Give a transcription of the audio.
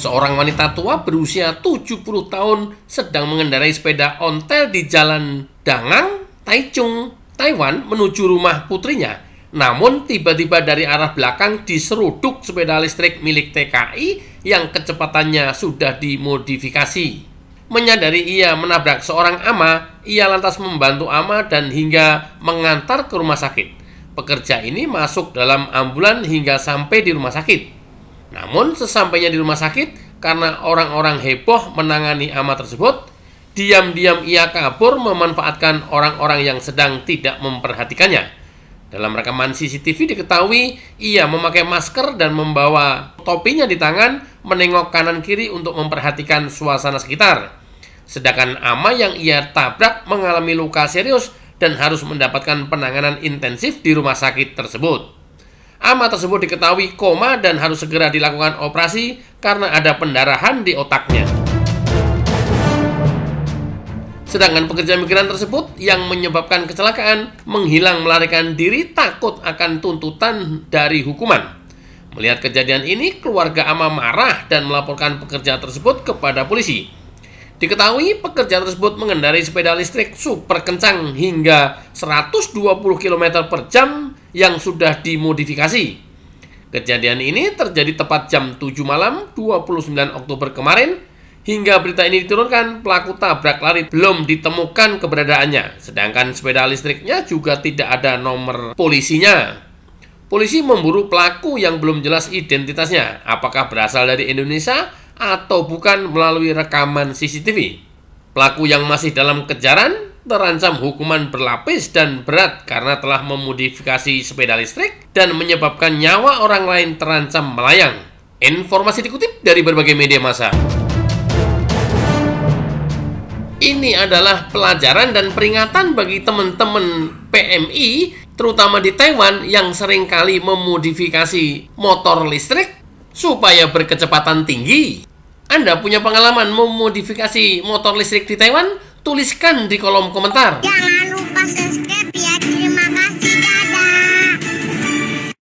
Seorang wanita tua berusia 70 tahun sedang mengendarai sepeda ontel di jalan Dangang, Taichung, Taiwan menuju rumah putrinya. Namun tiba-tiba dari arah belakang diseruduk sepeda listrik milik TKI yang kecepatannya sudah dimodifikasi. Menyadari ia menabrak seorang ama, ia lantas membantu ama dan hingga mengantar ke rumah sakit. Pekerja ini masuk dalam ambulan hingga sampai di rumah sakit. Namun sesampainya di rumah sakit, karena orang-orang heboh menangani amat tersebut, diam-diam ia kabur memanfaatkan orang-orang yang sedang tidak memperhatikannya. Dalam rekaman CCTV diketahui ia memakai masker dan membawa topinya di tangan menengok kanan kiri untuk memperhatikan suasana sekitar. Sedangkan Ama yang ia tabrak mengalami luka serius dan harus mendapatkan penanganan intensif di rumah sakit tersebut. Ama tersebut diketahui koma dan harus segera dilakukan operasi karena ada pendarahan di otaknya. Sedangkan pekerja migran tersebut yang menyebabkan kecelakaan menghilang melarikan diri takut akan tuntutan dari hukuman. Melihat kejadian ini, keluarga Ama marah dan melaporkan pekerja tersebut kepada polisi. Diketahui pekerja tersebut mengendarai sepeda listrik super kencang hingga 120 km per jam yang sudah dimodifikasi. Kejadian ini terjadi tepat jam 7 malam 29 Oktober kemarin Hingga berita ini diturunkan, pelaku tabrak lari belum ditemukan keberadaannya. Sedangkan sepeda listriknya juga tidak ada nomor polisinya. Polisi memburu pelaku yang belum jelas identitasnya, apakah berasal dari Indonesia atau bukan melalui rekaman CCTV. Pelaku yang masih dalam kejaran terancam hukuman berlapis dan berat karena telah memodifikasi sepeda listrik dan menyebabkan nyawa orang lain terancam melayang. Informasi dikutip dari berbagai media massa. Ini adalah pelajaran dan peringatan bagi teman-teman PMI, terutama di Taiwan yang seringkali memodifikasi motor listrik supaya berkecepatan tinggi anda punya pengalaman memodifikasi motor listrik di Taiwan? Tuliskan di kolom komentar.